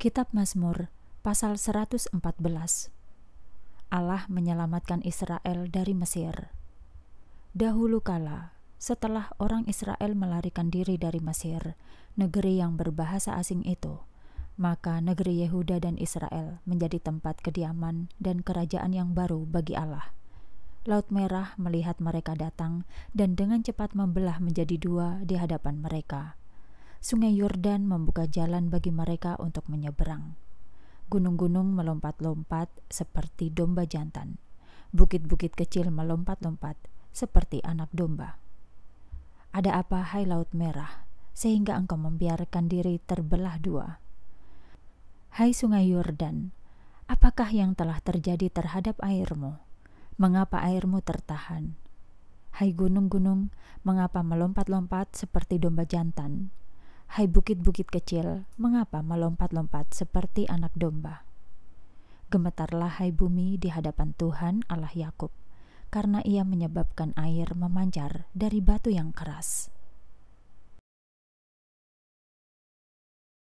Kitab Mazmur pasal 114 Allah menyelamatkan Israel dari Mesir Dahulu kala, setelah orang Israel melarikan diri dari Mesir, negeri yang berbahasa asing itu, maka negeri Yehuda dan Israel menjadi tempat kediaman dan kerajaan yang baru bagi Allah. Laut Merah melihat mereka datang dan dengan cepat membelah menjadi dua di hadapan mereka. Sungai Yordan membuka jalan bagi mereka untuk menyeberang. Gunung-gunung melompat-lompat seperti domba jantan. Bukit-bukit kecil melompat-lompat seperti anak domba. Ada apa, hai Laut Merah, sehingga engkau membiarkan diri terbelah dua? Hai Sungai Yordan, apakah yang telah terjadi terhadap airmu? Mengapa airmu tertahan? Hai gunung-gunung, mengapa melompat-lompat seperti domba jantan? Hai bukit-bukit kecil, mengapa melompat-lompat seperti anak domba? Gemetarlah hai bumi di hadapan Tuhan Allah Yakub, karena ia menyebabkan air memancar dari batu yang keras.